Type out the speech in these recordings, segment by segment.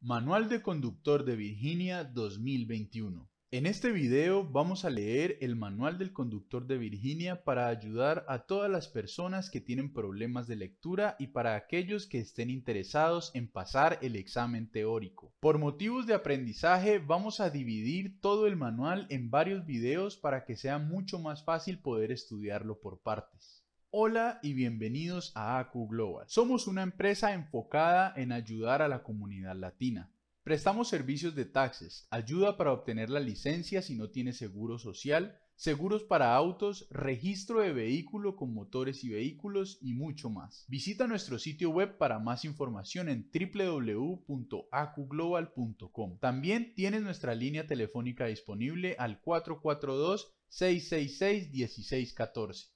Manual de Conductor de Virginia 2021. En este video vamos a leer el Manual del Conductor de Virginia para ayudar a todas las personas que tienen problemas de lectura y para aquellos que estén interesados en pasar el examen teórico. Por motivos de aprendizaje vamos a dividir todo el manual en varios videos para que sea mucho más fácil poder estudiarlo por partes. Hola y bienvenidos a ACU Global. Somos una empresa enfocada en ayudar a la comunidad latina. Prestamos servicios de taxes, ayuda para obtener la licencia si no tiene seguro social, seguros para autos, registro de vehículo con motores y vehículos y mucho más. Visita nuestro sitio web para más información en www.acuglobal.com. También tienes nuestra línea telefónica disponible al 442 666 1614.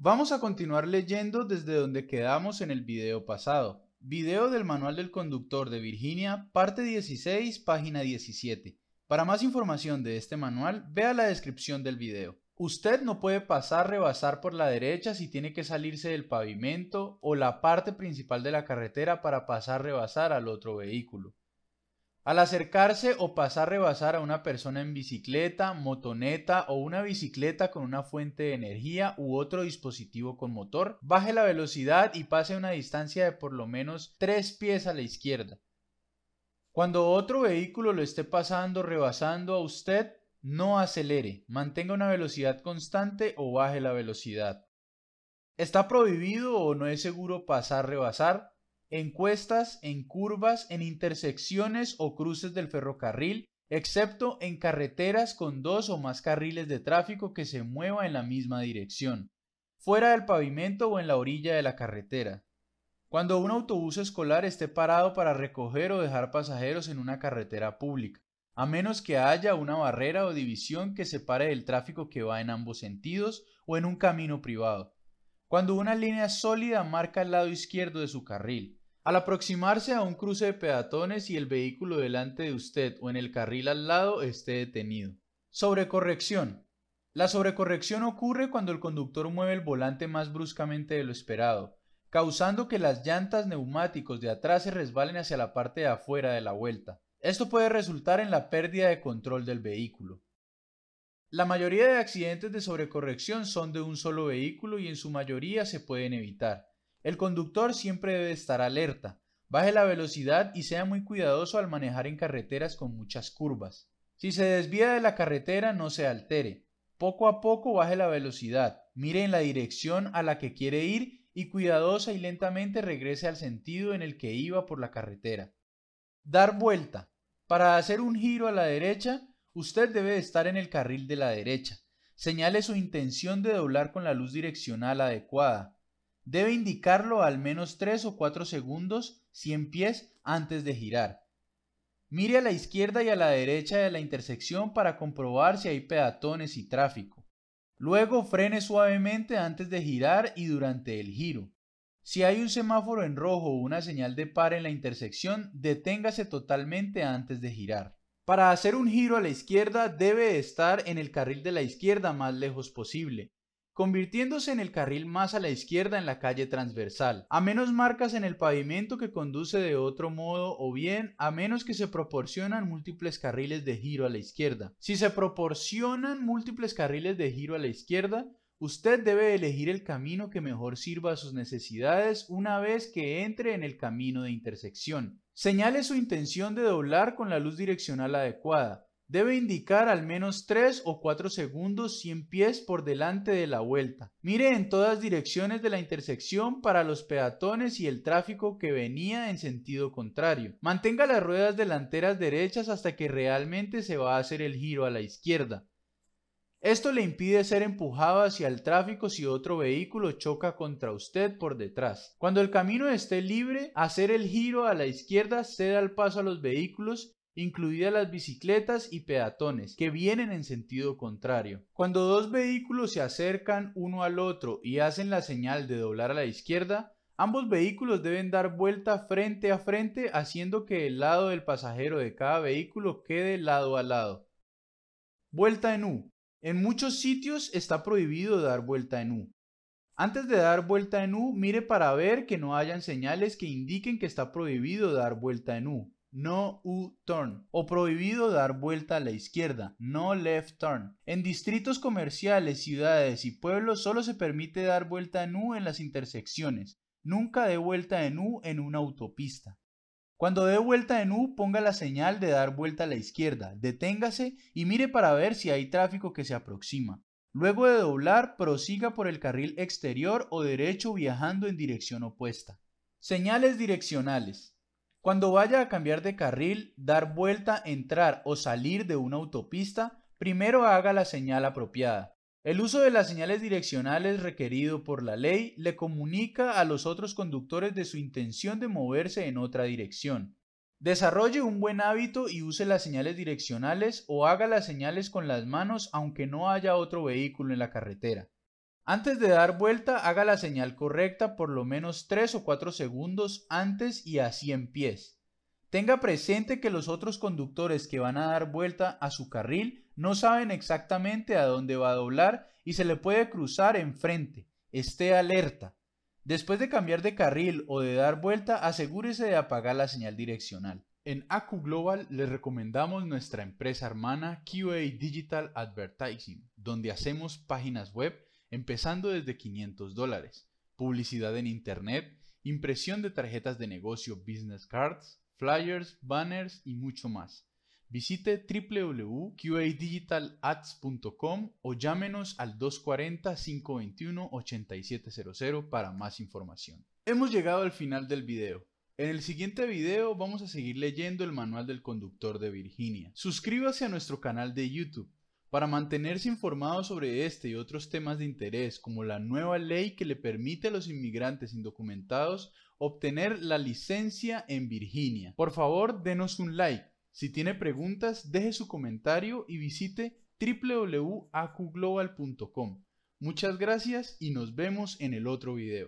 Vamos a continuar leyendo desde donde quedamos en el video pasado. Video del Manual del Conductor de Virginia, parte 16, página 17. Para más información de este manual, vea la descripción del video. Usted no puede pasar rebasar por la derecha si tiene que salirse del pavimento o la parte principal de la carretera para pasar rebasar al otro vehículo. Al acercarse o pasar rebasar a una persona en bicicleta, motoneta o una bicicleta con una fuente de energía u otro dispositivo con motor, baje la velocidad y pase una distancia de por lo menos 3 pies a la izquierda. Cuando otro vehículo lo esté pasando, rebasando a usted, no acelere, mantenga una velocidad constante o baje la velocidad. Está prohibido o no es seguro pasar, rebasar, en cuestas, en curvas, en intersecciones o cruces del ferrocarril, excepto en carreteras con dos o más carriles de tráfico que se mueva en la misma dirección, fuera del pavimento o en la orilla de la carretera. Cuando un autobús escolar esté parado para recoger o dejar pasajeros en una carretera pública, a menos que haya una barrera o división que separe el tráfico que va en ambos sentidos o en un camino privado. Cuando una línea sólida marca el lado izquierdo de su carril, al aproximarse a un cruce de peatones y el vehículo delante de usted o en el carril al lado esté detenido. Sobrecorrección. La sobrecorrección ocurre cuando el conductor mueve el volante más bruscamente de lo esperado, causando que las llantas neumáticos de atrás se resbalen hacia la parte de afuera de la vuelta. Esto puede resultar en la pérdida de control del vehículo. La mayoría de accidentes de sobrecorrección son de un solo vehículo y en su mayoría se pueden evitar. El conductor siempre debe estar alerta, baje la velocidad y sea muy cuidadoso al manejar en carreteras con muchas curvas. Si se desvía de la carretera no se altere, poco a poco baje la velocidad, mire en la dirección a la que quiere ir y cuidadosa y lentamente regrese al sentido en el que iba por la carretera. Dar vuelta. Para hacer un giro a la derecha, usted debe estar en el carril de la derecha. Señale su intención de doblar con la luz direccional adecuada. Debe indicarlo al menos 3 o 4 segundos 100 pies antes de girar. Mire a la izquierda y a la derecha de la intersección para comprobar si hay peatones y tráfico. Luego frene suavemente antes de girar y durante el giro. Si hay un semáforo en rojo o una señal de par en la intersección, deténgase totalmente antes de girar. Para hacer un giro a la izquierda debe estar en el carril de la izquierda más lejos posible convirtiéndose en el carril más a la izquierda en la calle transversal, a menos marcas en el pavimento que conduce de otro modo o bien a menos que se proporcionan múltiples carriles de giro a la izquierda. Si se proporcionan múltiples carriles de giro a la izquierda, Usted debe elegir el camino que mejor sirva a sus necesidades una vez que entre en el camino de intersección. Señale su intención de doblar con la luz direccional adecuada. Debe indicar al menos 3 o 4 segundos 100 pies por delante de la vuelta. Mire en todas direcciones de la intersección para los peatones y el tráfico que venía en sentido contrario. Mantenga las ruedas delanteras derechas hasta que realmente se va a hacer el giro a la izquierda. Esto le impide ser empujado hacia el tráfico si otro vehículo choca contra usted por detrás. Cuando el camino esté libre, hacer el giro a la izquierda ceda el paso a los vehículos incluidas las bicicletas y peatones, que vienen en sentido contrario. Cuando dos vehículos se acercan uno al otro y hacen la señal de doblar a la izquierda, ambos vehículos deben dar vuelta frente a frente haciendo que el lado del pasajero de cada vehículo quede lado a lado. Vuelta en U. En muchos sitios está prohibido dar vuelta en U. Antes de dar vuelta en U, mire para ver que no hayan señales que indiquen que está prohibido dar vuelta en U no U-turn o prohibido dar vuelta a la izquierda, no left turn. En distritos comerciales, ciudades y pueblos solo se permite dar vuelta en U en las intersecciones, nunca dé vuelta en U en una autopista. Cuando dé vuelta en U, ponga la señal de dar vuelta a la izquierda, deténgase y mire para ver si hay tráfico que se aproxima. Luego de doblar, prosiga por el carril exterior o derecho viajando en dirección opuesta. Señales direccionales. Cuando vaya a cambiar de carril, dar vuelta, entrar o salir de una autopista, primero haga la señal apropiada. El uso de las señales direccionales requerido por la ley le comunica a los otros conductores de su intención de moverse en otra dirección. Desarrolle un buen hábito y use las señales direccionales o haga las señales con las manos aunque no haya otro vehículo en la carretera. Antes de dar vuelta, haga la señal correcta por lo menos 3 o 4 segundos antes y así en pies. Tenga presente que los otros conductores que van a dar vuelta a su carril no saben exactamente a dónde va a doblar y se le puede cruzar enfrente. Esté alerta. Después de cambiar de carril o de dar vuelta, asegúrese de apagar la señal direccional. En Acu Global les recomendamos nuestra empresa hermana QA Digital Advertising, donde hacemos páginas web empezando desde 500 dólares, publicidad en Internet, impresión de tarjetas de negocio business cards, flyers, banners y mucho más. Visite www.qadigitalads.com o llámenos al 240-521-8700 para más información. Hemos llegado al final del video. En el siguiente video vamos a seguir leyendo el manual del conductor de Virginia. Suscríbase a nuestro canal de YouTube para mantenerse informado sobre este y otros temas de interés, como la nueva ley que le permite a los inmigrantes indocumentados obtener la licencia en Virginia. Por favor, denos un like. Si tiene preguntas, deje su comentario y visite www.acuglobal.com. Muchas gracias y nos vemos en el otro video.